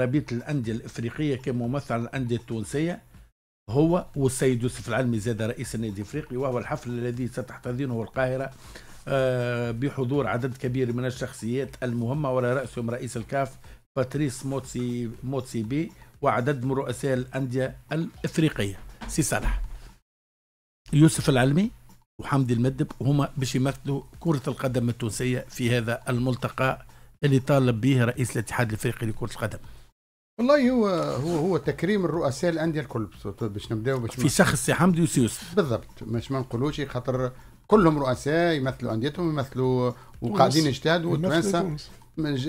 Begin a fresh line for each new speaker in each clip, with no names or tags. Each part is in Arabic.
أغلبية الأندية الإفريقية كممثل الأندية التونسية هو والسيد يوسف العلمي زاد رئيس النادي الإفريقي وهو الحفل الذي ستحتضنه القاهرة آه، بحضور عدد كبير من الشخصيات المهمة وعلى رأسهم رئيس الكاف باتريس موتسي موتسي بي وعدد من رؤساء الأندية الإفريقية سي صالح يوسف العلمي وحمدي المدب هما باش يمثلوا كرة القدم التونسية في هذا الملتقى اللي طالب به رئيس الاتحاد الافريقي لكرة القدم
والله هو هو هو تكريم الرؤساء الانديه الكل باش نبداو باش في شخص سي حمدي وسيوس بالضبط باش ما نقولوش خاطر كلهم رؤساء يمثلوا انديتهم يمثلوا وقاعدين يجتهدوا وتوانسه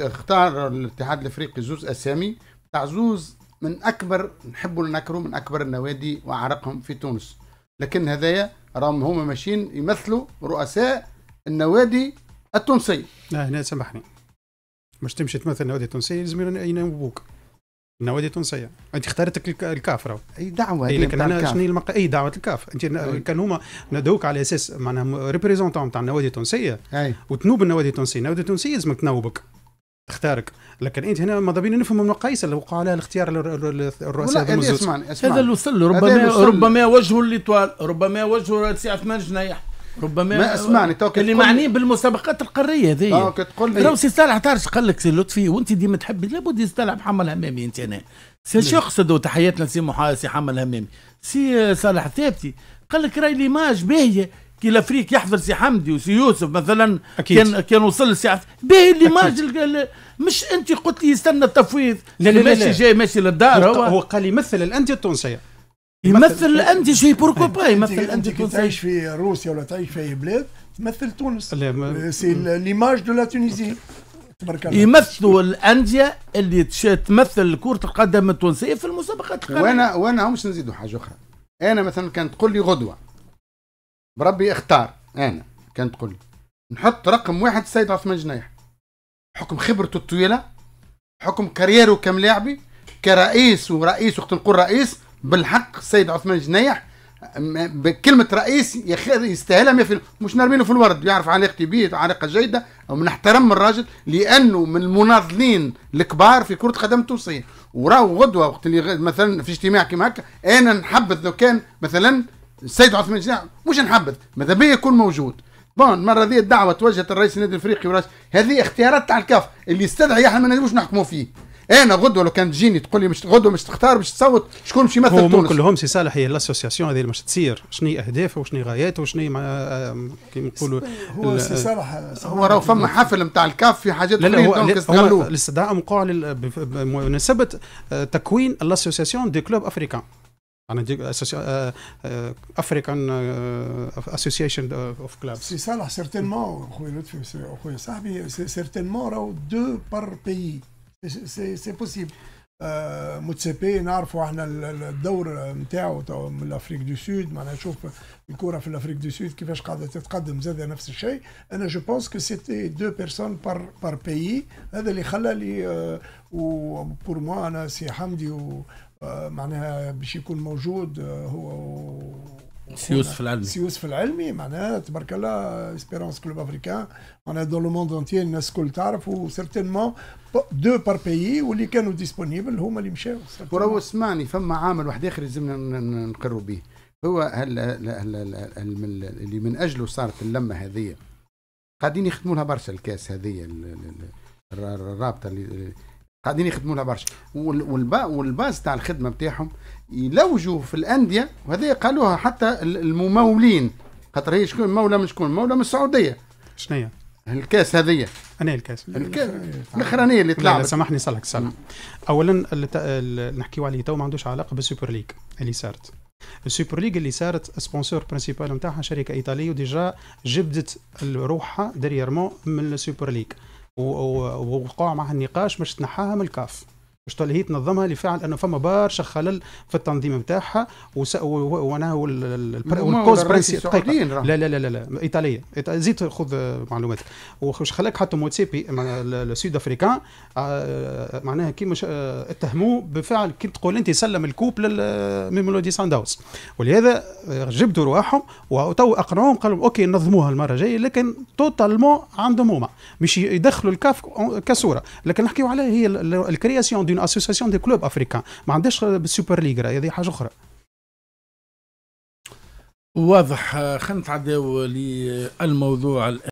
اختار الاتحاد الافريقي زوز اسامي تاع زوز من اكبر نحبوا نكروا من اكبر النوادي وعرقهم في تونس لكن هذايا راهم هما ماشيين يمثلوا رؤساء النوادي
التونسيه لا هنا سامحني باش تمشي تمثل النوادي التونسيه لازم ينوبوك النوادي التونسيه انت اختارتك الكاف راهو اي دعوه اي لكن انا شنو المق... اي دعوه الكاف انت كان هما ندوك على اساس معناها ريبريزونتون تاع النوادي التونسيه أي. وتنوب النوادي التونسيه النوادي التونسيه لازمك تنوبك تختارك لكن انت هنا ماذا بينا نفهم المقاييس اللي وقع عليها الاختيار الرؤساء هذا الوصل ربما ربما وجهه اللي
طوال ربما وجهه سي عثمان جنايح ربما ما اسمعني توك اللي معنيه بالمسابقات القاريه هذه اه تقول لي سي صالح تعرف قال لك سي لطفي وانت ديما تحب لابد سي صالح محمد الهمامي انت انا سي شو يقصد تحياتنا سي محا سي حمل الهمامي سي صالح ثابتي قال لك راي ليماج باهيه كي الافريق يحضر سي حمدي وسي يوسف مثلا أكيد. كان كان وصل لسي باهي اللي مش انت قلت لي استنى التفويض لا لا لا ماشي جاي
ماشي للدار هو, هو قال يمثل الانديه التونسيه يمثل الانديه شي بوركو با يمثل الانديه كي تعيش في روسيا ولا تعيش في اي بلاد تمثل تونس آه، سي ليماج دو لا تونيزي يمثلوا الانديه اللي
تمثل كره القدم التونسيه في المسابقات القاريه وانا وانا مش نزيدوا حاجه اخرى انا مثلا كانت
تقول لي غدوه بربي اختار انا كانت تقول لي نحط رقم واحد السيد عثمان جنايح حكم خبرته الطويله حكم كاريره كملاعبي كرئيس ورئيس وقت نقول رئيس بالحق السيد عثمان جنيح بكلمة رئيس يستاهلها في مش نرمينه في الورد يعرف علاقتي به علاقة جيدة ونحترم الراجل لأنه من المناضلين الكبار في كرة قدم التونسية وراهو غدوة وقت اللي مثلا في اجتماع كيما هكا أنا نحبذ لو كان مثلا السيد عثمان جنيح مش نحبذ ماذا بيا يكون موجود بون المره هذه الدعوه توجهت الرئيس النادي الافريقي هذه اختيارات تاع الكاف اللي استدعى احنا ما نجموش نحكموا فيه إيه، انا غدوه لو كان تجيني تقول لي مش غدوه مش
تختار باش تصوت شكون مش يمثل تونس كلهم سي صالح هي لاسوسيسيون هذه اللي باش تصير شنو هي اهدافها وشنو هي غاياتها وشنو هي كيما نقولوا هو سي صالح
هو راهو فما حفل نتاع الكاف في حاجات لا لا هو
الاستدعاء مقع بمناسبه آه، تكوين لاسوسيسيون دي كلوب افريكان انا يعني ديك آه، آه، افريكان اسوسيشن
اوف كلاب سي صالح سيرتينمون خويا لطفي خويا صاحبي سيرتينمون راهو دو بار بيي سي امبوسيبل آه متسابي نعرفوا احنا الدور نتاعو من الافريك دو سود معناها نشوف الكره في الافريك دو سود كيفاش قاعده تتقدم زاد نفس الشيء انا جو بونس كو سيتي دو بيرسون بار بار بيي هذا اللي خلى لي آه، و بور موا انا سي حمدي و آه، معناها باش يكون موجود آه، هو سيوس في العلمي سيوس في العلمي معناها تبارك الله اسبيرونس كلوب افريكان معناها دون لو موند انتي الناس الكل تعرف وسيرتينمون دو بار بيي واللي كانوا ديسبونيبل هما اللي مشاو وراهو
اسمعني فما عامل واحد اخر لازمنا نقروا به هو هل اللي من اجله صارت اللمه هذه قاعدين يخدموا لها برشا الكاس هذه الرابطه اللي قاعدين يخدموا لها برشا والبا والباز تاع الخدمه نتاعهم يلوجوا في الانديه وهذا قالوها حتى الممولين خاطر هي شكون مولى من شكون مولى من السعوديه شنو هي
الكاس هذيا انا الكاس الاخرانيه اللي طلعت سامحني صلحك سلام اولا نحكيو عليه تو ما عندوش علاقه بالسوبر ليج اللي صارت السوبر ليج اللي صارت سبونسور برينسيبال نتاعها شركه ايطاليه وديجا جبدت روحها دريرمون من السوبر ليج ووقع معها النقاش باش تنحاها من الكاف باش هي تنظمها لفعل انه فما برشا خلل في التنظيم نتاعها وانا والكوز برنسي نعم. لا لا لا لا ايطاليا ايطاليه زيد خذ معلومات وش خلاك حتى موتسيبي السود افريكان آه، آه، معناها كيما آه، اتهموه بفعل كي تقول انت سلم الكوب للميمولودي سانداوس ولهذا جبدوا رواحهم وتو اقنعوهم قالوا اوكي نظموها المره الجايه لكن توتالمون عندهم هما مش يدخلوا الكاف كصوره لكن نحكيو عليها هي الكرياسيون دي اون اسوسياسيون دي كلوب افريكان ما عندهاش بالسوبر ليغ هذه حاجه اخرى واضح خلينا نتعداو للموضوع